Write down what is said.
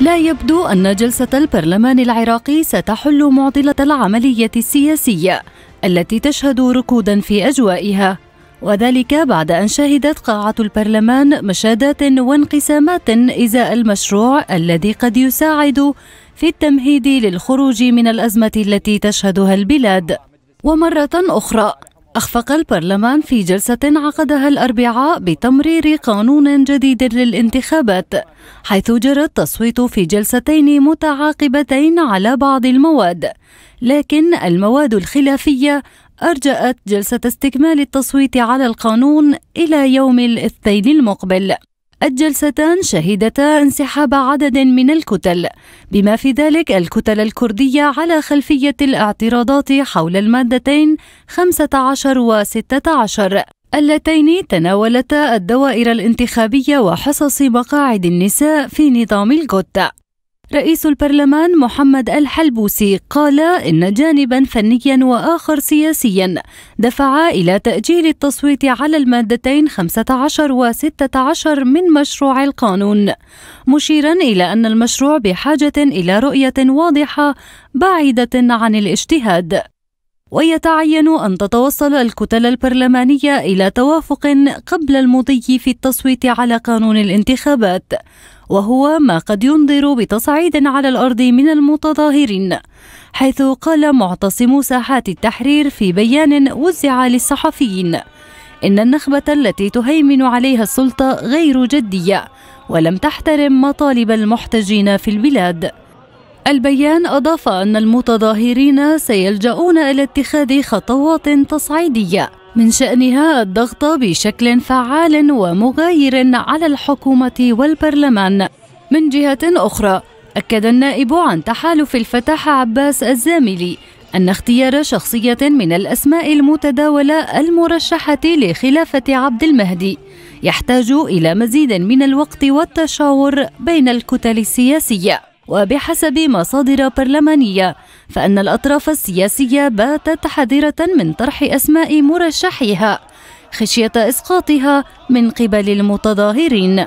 لا يبدو أن جلسة البرلمان العراقي ستحل معضلة العملية السياسية التي تشهد ركودا في أجوائها وذلك بعد أن شهدت قاعة البرلمان مشادات وانقسامات إزاء المشروع الذي قد يساعد في التمهيد للخروج من الأزمة التي تشهدها البلاد ومرة أخرى أخفق البرلمان في جلسة عقدها الأربعاء بتمرير قانون جديد للانتخابات حيث جرى التصويت في جلستين متعاقبتين على بعض المواد لكن المواد الخلافية أرجأت جلسة استكمال التصويت على القانون إلى يوم الاثنين المقبل الجلستان شهدتا انسحاب عدد من الكتل بما في ذلك الكتل الكردية على خلفية الاعتراضات حول المادتين 15 و 16 اللتين تناولتا الدوائر الانتخابية وحصص مقاعد النساء في نظام الكوتا رئيس البرلمان محمد الحلبوسي قال إن جانبا فنيا وآخر سياسيا دفعا إلى تأجيل التصويت على المادتين 15 و 16 من مشروع القانون مشيرا إلى أن المشروع بحاجة إلى رؤية واضحة بعيدة عن الاجتهاد ويتعين أن تتوصل الكتل البرلمانية إلى توافق قبل المضي في التصويت على قانون الانتخابات وهو ما قد ينذر بتصعيد على الأرض من المتظاهرين حيث قال معتصم ساحات التحرير في بيان وزع للصحفيين إن النخبة التي تهيمن عليها السلطة غير جدية ولم تحترم مطالب المحتجين في البلاد البيان أضاف أن المتظاهرين سيلجؤون إلى اتخاذ خطوات تصعيدية من شأنها الضغط بشكل فعال ومغاير على الحكومة والبرلمان. من جهة أخرى، أكد النائب عن تحالف الفتح عباس الزاملي أن اختيار شخصية من الأسماء المتداولة المرشحة لخلافة عبد المهدي يحتاج إلى مزيد من الوقت والتشاور بين الكتل السياسية وبحسب مصادر برلمانية فإن الأطراف السياسية باتت حذرة من طرح أسماء مرشحيها خشية إسقاطها من قبل المتظاهرين